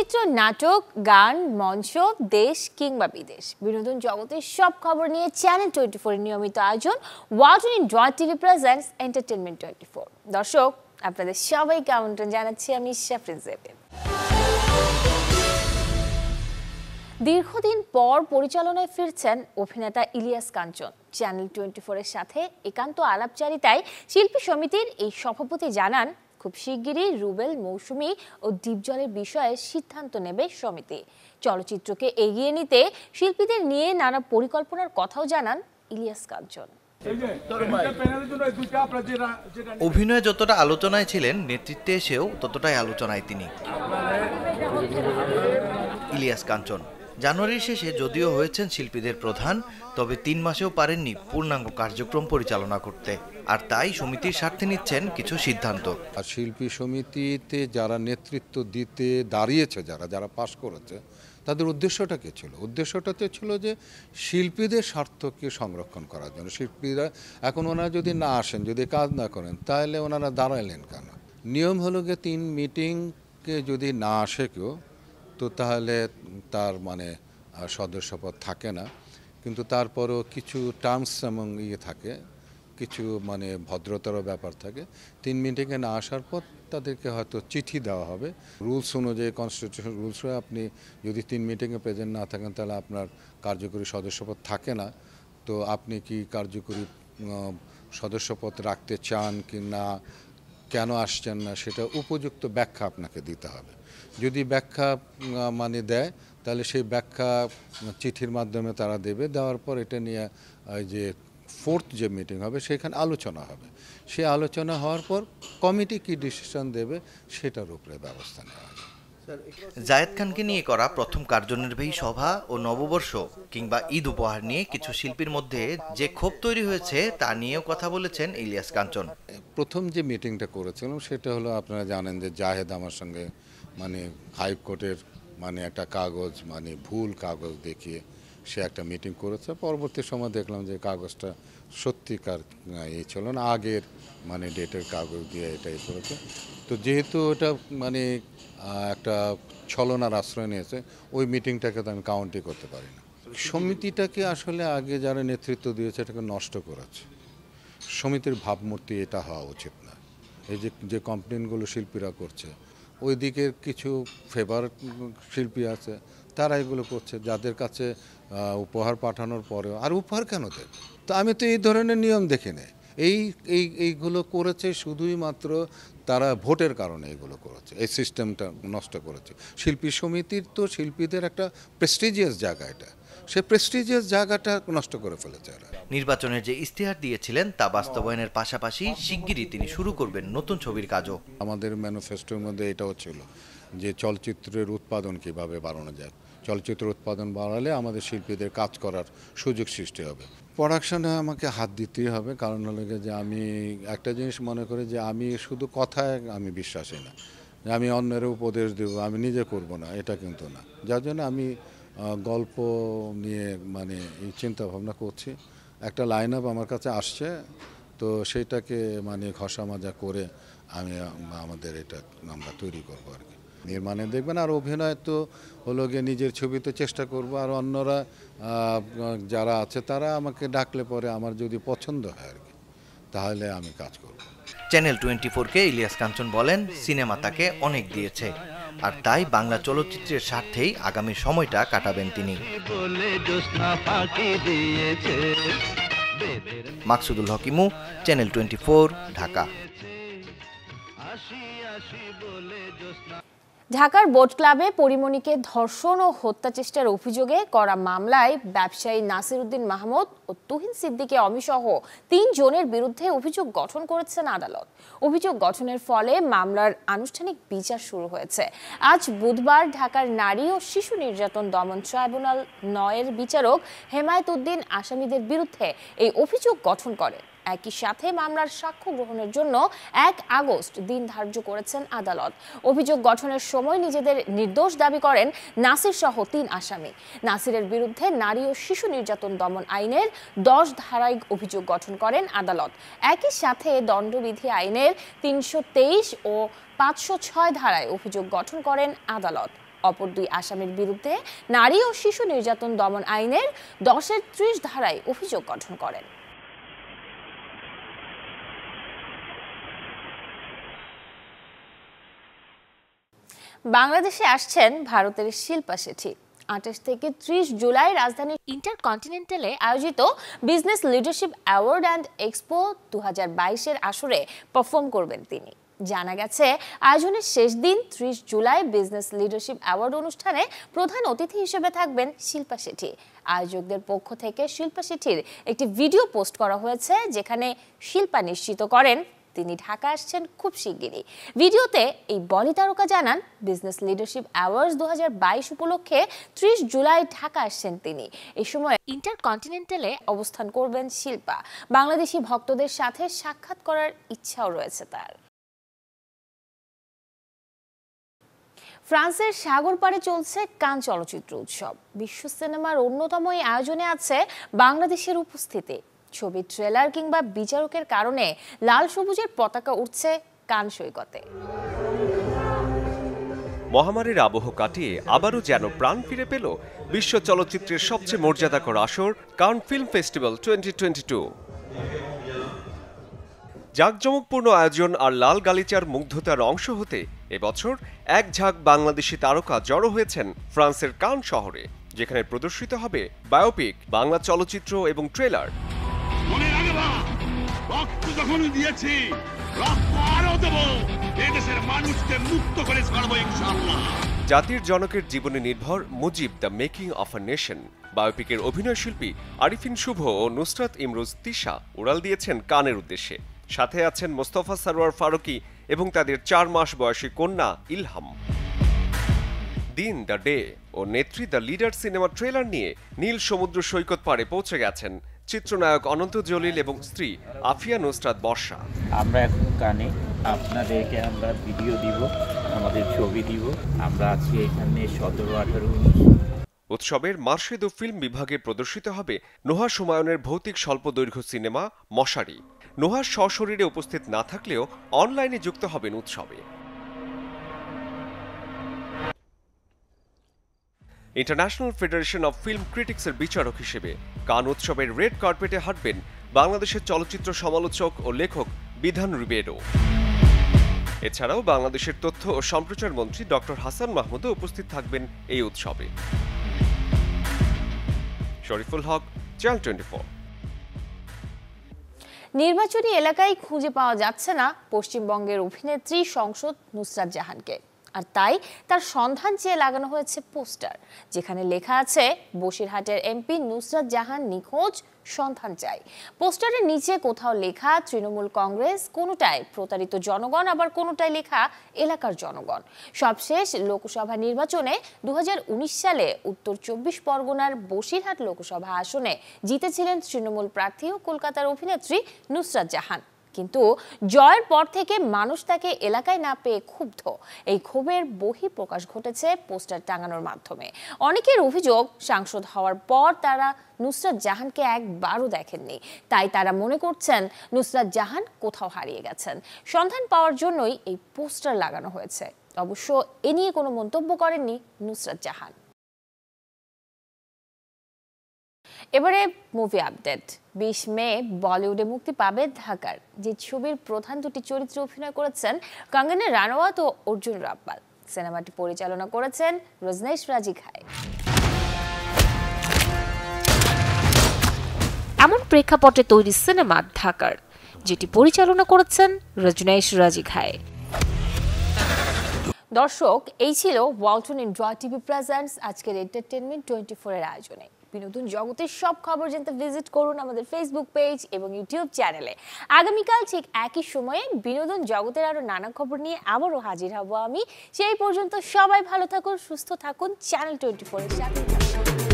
চলচ্চিত্র নাটক গান মঞ্চ দেশ কিংবা বিদেশ বিনোদন জগতের সব খবর নিয়ে চ্যানেল টোয়েন্টি ফোর নিয়মিত আয়োজন watch in dot TV presents entertainment twenty four দর্শক আপনাদের সবাইকে আমন্ত্রণ জানাচ্ছি আমি শাফরিন দীর্ঘদিন পর পরিচালনায় ফিরছেন অভিনেতা ইলিয়াস কাঞ্চন চ্যানেল টোয়েন্টি ফোরের সাথে একান্ত আলাপচারিতায় শিল্পী সমিতির এই সভাপতি জানান খুব শিগগিরই রুবেল মৌসুমি ও দ্বীপজলের বিষয়ে সিদ্ধান্ত নেবে সমিতি চলচ্চিত্রকে এগিয়ে নিতে শিল্পীদের নিয়ে নানা পরিকল্পনার কথাও জানান ইলিয়াস কাঞ্চন অভিনয়ে যতটা আলোচনায় ছিলেন নেতৃত্বে এসেও ততটাই আলোচনায় তিনি ইলিয়াস কাঞ্চন জানুয়ারির শেষে যদিও হয়েছেন শিল্পীদের প্রধান তবে তিন মাসেও পারেননি পূর্ণাঙ্গ কার্যক্রম পরিচালনা করতে আর তাই সমিতির স্বার্থে নিচ্ছেন কিছু সিদ্ধান্ত আর শিল্পী সমিতিতে যারা নেতৃত্ব দিতে দাঁড়িয়েছে যারা যারা পাশ করেছে তাদের উদ্দেশ্যটা কী ছিল উদ্দেশ্যটাতে ছিল যে শিল্পীদের স্বার্থকে সংরক্ষণ করার জন্য শিল্পীরা এখন ওনারা যদি না আসেন যদি কাজ না করেন তাহলে ওনারা দাঁড়ালেন কেন নিয়ম হলো গিয়ে তিন মিটিংকে যদি না আসে কেউ তো তাহলে তার মানে সদস্যপদ থাকে না কিন্তু তারপরও কিছু টার্মস এবং ইয়ে থাকে কিছু মানে ভদ্রতারও ব্যাপার থাকে তিন মিটিংয়ে না আসার পর তাদেরকে হয়তো চিঠি দেওয়া হবে রুলস অনুযায়ী কনস্টিটিউশন রুলস হয়ে আপনি যদি তিন মিটিংয়ে প্রেজেন্ট না থাকেন তাহলে আপনার কার্যকরী সদস্যপদ থাকে না তো আপনি কি কার্যকরী সদস্যপদ রাখতে চান কি না কেন আসছেন না সেটা উপযুক্ত ব্যাখ্যা আপনাকে দিতে হবে যদি ব্যাখ্যা মানে দেয় তাহলে সেই ব্যাখ্যা চিঠির মাধ্যমে তারা দেবে দেওয়ার পর এটা নিয়ে যে ফোর্থ যে মিটিং হবে সেখানে আলোচনা হবে সে আলোচনা হওয়ার পর কমিটি কি ডিসিশন দেবে সেটার উপরে ব্যবস্থা নেওয়া হবে জায়েদ খানকে নিয়ে করা প্রথম কার্যনির্বাহী সভা ও নববর্ষ কিংবা ঈদ উপহার নিয়ে কিছু শিল্পীর মধ্যে যে ক্ষোভ তৈরি হয়েছে তা নিয়েও কথা বলেছেন ইলিয়াস কাঞ্চন প্রথম যে মিটিংটা করেছিলাম সেটা হলো আপনারা জানেন যে জাহেদ আমার সঙ্গে মানে হাইকোর্টের মানে একটা কাগজ মানে ভুল কাগজ দেখিয়ে সে একটা মিটিং করেছে পরবর্তী সময় দেখলাম যে কাগজটা সত্যিকার এই ছিল না আগের মানে ডেটের কাগজ দিয়ে এটাই করেছে তো যেহেতু এটা মানে একটা ছলনার আশ্রয় নিয়েছে ওই মিটিংটাকে তো আমি কাউন্টই করতে পারি না সমিতিটাকে আসলে আগে যারা নেতৃত্ব দিয়েছে এটাকে নষ্ট করেছে সমিতির ভাবমূর্তি এটা হওয়া উচিত না এই যে যে কমপ্লেনগুলো শিল্পীরা করছে ওই দিকের কিছু ফেভার শিল্পী আছে তারা এগুলো করছে যাদের কাছে উপহার পাঠানোর পরেও আর উপহার কেন দেবে তো আমি তো এই ধরনের নিয়ম দেখি এই এই এইগুলো করেছে শুধুই মাত্র তারা ভোটের কারণে এগুলো করেছে এই সিস্টেমটা নষ্ট করেছে শিল্পী সমিতির তো শিল্পীদের একটা প্রেস্টিজিয়াস জায়গা এটা সে প্রেস্টিজিয়াস জায়গাটা নষ্ট করে ফেলেছে এরা নির্বাচনের যে ইস্তেহার দিয়েছিলেন তা বাস্তবায়নের পাশাপাশি শিগগিরই তিনি শুরু করবেন নতুন ছবির কাজও আমাদের ম্যানিফেস্টোর মধ্যে এটাও ছিল যে চলচ্চিত্রের উৎপাদন কিভাবে বাড়ানো যায় চলচ্চিত্র উৎপাদন বাড়ালে আমাদের শিল্পীদের কাজ করার সুযোগ সৃষ্টি হবে প্রোডাকশানে আমাকে হাত দিতেই হবে কারণ হলো যে আমি একটা জিনিস মনে করি যে আমি শুধু কথায় আমি বিশ্বাসী না যে আমি অন্যের উপদেশ দেব আমি নিজে করব না এটা কিন্তু না যার জন্য আমি গল্প নিয়ে মানে এই চিন্তাভাবনা করছি একটা লাইন আপ আমার কাছে আসছে তো সেইটাকে মানে ঘষা মাজা করে আমি আমাদের এটা আমরা তৈরি করবো আর কি নির্মাণে দেখবেন আর অভিনয় তো হলো গিয়ে নিজের ছবি তো চেষ্টা করব আর অন্যরা যারা আছে তারা আমাকে ডাকলে পরে আমার যদি পছন্দ হয় আর কি তাহলে আমি কাজ করব চ্যানেল টোয়েন্টি ফোরকে ইলিয়াস কাঞ্চন বলেন সিনেমা তাকে অনেক দিয়েছে আর তাই বাংলা চলচ্চিত্রের স্বার্থেই আগামী সময়টা কাটাবেন তিনি মাকসুদুল হকিমু চ্যানেল টোয়েন্টি ঢাকা ঢাকার বোট ক্লাবে পরিমণিকে ধর্ষণ ও হত্যা চেষ্টার অভিযোগে করা মামলায় ব্যবসায়ী নাসির উদ্দিন মাহমুদ ও তুহিন সিদ্দিকে অমিসহ তিন জনের বিরুদ্ধে অভিযোগ গঠন করেছেন আদালত অভিযোগ গঠনের ফলে মামলার আনুষ্ঠানিক বিচার শুরু হয়েছে আজ বুধবার ঢাকার নারী ও শিশু নির্যাতন দমন ট্রাইব্যুনাল নয়ের বিচারক হেমায়ত উদ্দিন আসামিদের বিরুদ্ধে এই অভিযোগ গঠন করেন একই সাথে মামলার সাক্ষ্য গ্রহণের জন্য এক আগস্ট দিন ধার্য করেছেন আদালত অভিযোগ গঠনের সময় নিজেদের নির্দোষ দাবি করেন নাসির সহ তিন আসামি নাসিরের বিরুদ্ধে নারী ও শিশু নির্যাতন দমন আইনের দশ ধারায় অভিযোগ গঠন করেন আদালত একই সাথে দণ্ডবিধি আইনের তিনশো ও পাঁচশো ছয় ধারায় অভিযোগ গঠন করেন আদালত অপর দুই আসামির বিরুদ্ধে নারী ও শিশু নির্যাতন দমন আইনের দশের ত্রিশ ধারায় অভিযোগ গঠন করেন বাংলাদেশে আসছেন ভারতের শিল্পা সেঠি আঠাশ থেকে ত্রিশ জুলাই রাজধানীর ইন্টারকন্টিনেন্টালে আয়োজিত business leadership award and expo দু হাজার বাইশের আসরে পারফর্ম করবেন তিনি জানা গেছে আয়োজনের শেষ দিন ত্রিশ জুলাই বিজনেস লিডারশিপ অ্যাওয়ার্ড অনুষ্ঠানে প্রধান অতিথি হিসেবে থাকবেন শিল্পা সেঠি আয়োজকদের পক্ষ থেকে শিল্পা সেঠির একটি ভিডিও পোস্ট করা হয়েছে যেখানে শিল্পা নিশ্চিত করেন তিনি ঢাকা আসছেন খুব শিগগিরই ভিডিওতে এই বলি তারকা জানান বিজনেস লিডারশিপ অ্যাওয়ার্ডস দু হাজার উপলক্ষে ত্রিশ জুলাই ঢাকা আসছেন তিনি এই সময় ইন্টারকন্টিনেন্টালে অবস্থান করবেন শিল্পা বাংলাদেশি ভক্তদের সাথে সাক্ষাৎ করার ইচ্ছাও রয়েছে তার ফ্রান্সের সাগর পাড়ে চলছে কান চলচ্চিত্র উৎসব বিশ্ব সিনেমার অন্যতম এই আয়োজনে আছে বাংলাদেশের উপস্থিতি ছবির ট্রেলার কিংবা বিচারকের কারণে লাল সবুজের পতাকা উঠছে কান সৈকতে মহামারীর আবহ কাটিয়ে আবারও যেন প্রাণ ফিরে পেল বিশ্ব চলচ্চিত্রের সবচেয়ে মর্যাদাকর আসর Cannes film festival twenty twenty two জাঁকজমকপূর্ণ আয়োজন আর লাল গালিচার মুগ্ধতার অংশ হতে এবছর এক ঝাঁক বাংলাদেশি তারকা জড়ো হয়েছেন ফ্রান্সের কান শহরে যেখানে প্রদর্শিত হবে বায়োপিক বাংলা চলচ্চিত্র এবং ট্রেলার রক্ত যখন দিয়েছি রক্ত আরো দেব এদেশের মানুষকে মুক্ত করে ছাড়বো ইনশাআল্লাহ জাতির জনকের জীবনে নির্ভর Mujib the making of a nation বায়োপিকের অভিনয়শিল্পী আরিফিন শুভ ও নুসরাত ইমরুজ তিশা উড়াল দিয়েছেন কানের উদ্দেশ্যে সাথে আছেন মোস্তফা সারোয়ার ফারুকি এবং তাদের চার মাস বয়সী কন্যা ইলহাম দিন দ্য ডে ও নেত্রী দ্য লিডার সিনেমা ট্রেলার নিয়ে নীল সমুদ্র সৈকত পাড়ে পৌঁছে গেছেন চিত্রনায়ক অনন্ত জলিল এবং স্ত্রী আফিয়া নুসরাত বর্ষা আমরা এখন কানে আপনাদেরকে আমরা ভিডিও দিব আমাদের ছবি দিব আমরা আছি এখানে সতেরো আঠারো উৎসবের মার্শেদ ফিল্ম বিভাগে প্রদর্শিত হবে নোহা সুমায়নের ভৌতিক স্বল্প দৈর্ঘ্য সিনেমা মশারি নোহা সশরীরে উপস্থিত না থাকলেও অনলাইনে যুক্ত হবেন উৎসবে ইন্টারন্যাশনাল ফেডারেশন অব ফিল্ম ক্রিটিক্সের বিচারক হিসেবে কান উৎসবের রেড কার্পেটে হাঁটবেন বাংলাদেশের চলচ্চিত্র সমালোচক ও লেখক বিধান রুবেরো এছাড়াও বাংলাদেশের তথ্য ও সম্প্রচার মন্ত্রী ডক্টর হাসান মাহমুদও উপস্থিত থাকবেন এই উৎসবে শরীফুল হক চ্যানেল টোয়েন্টি নির্বাচনী এলাকায় খুঁজে পাওয়া যাচ্ছে না পশ্চিমবঙ্গের অভিনেত্রী সংসদ নুসরাত জাহানকে আর তাই তার সন্ধান চেয়ে লাগানো হয়েছে পোস্টার যেখানে লেখা আছে বসিরহাটের এমপি নুসরাত জাহান নিখোঁজ সন্ধান চাই পোস্টারের নিচে কোথাও লেখা তৃণমূল কংগ্রেস কোনোটায় প্রতারিত জনগণ আবার কোনোটায় লেখা এলাকার জনগণ সবশেষ লোকসভা নির্বাচনে দু সালে উত্তর চব্বিশ পরগনার বসিরহাট লোকসভা আসনে জিতেছিলেন তৃণমূল প্রার্থী ও কলকাতার অভিনেত্রী নুসরাত জাহান কিন্তু জয়ের পর থেকে মানুষ তাকে এলাকায় না পেয়ে ক্ষুব্ধ এই ক্ষোভের বহি প্রকাশ ঘটেছে পোস্টার টাঙানোর মাধ্যমে অনেকের অভিযোগ সাংসদ হওয়ার পর তারা নুসরাত জাহানকে একবারও দেখেননি তাই তারা মনে করছেন নুসরাত জাহান কোথাও হারিয়ে গেছেন সন্ধান পাওয়ার জন্যই এই পোস্টার লাগানো হয়েছে অবশ্য এ নিয়ে কোনো মন্তব্য করেননি নুসরাত জাহান এবারে মুভি আপডেট বিশ মে বলিউডে মুক্তি পাবে ঢাকার যে ছবির প্রধান দুটি চরিত্রে অভিনয় করেছেন কাঙ্গনা রানাওয়াত ও অর্জুন রাব্বাল সিনেমাটি পরিচালনা করেছেন রজনেশ রাজি খায় এমন প্রেক্ষাপটে তৈরি সিনেমা ঢাকার যেটি পরিচালনা করেছেন রজনেশ রাজি খায় দর্শক এই ছিল ওয়ালটন ইন্ড্রয় টিভি প্রেজেন্টস আজকের এন্টারটেনমেন্ট টোয়েন্টি ফোরের আয়োজনে বিনোদন জগতের সব খবর জানতে ভিজিট করুন আমাদের ফেসবুক পেজ এবং ইউটিউব চ্যানেলে আগামীকাল ঠিক একই সময়ে বিনোদন জগতের আরও নানা খবর নিয়ে আবারও হাজির হব আমি সেই পর্যন্ত সবাই ভালো থাকুন সুস্থ থাকুন চ্যানেল টোয়েন্টি ফোরের সাথে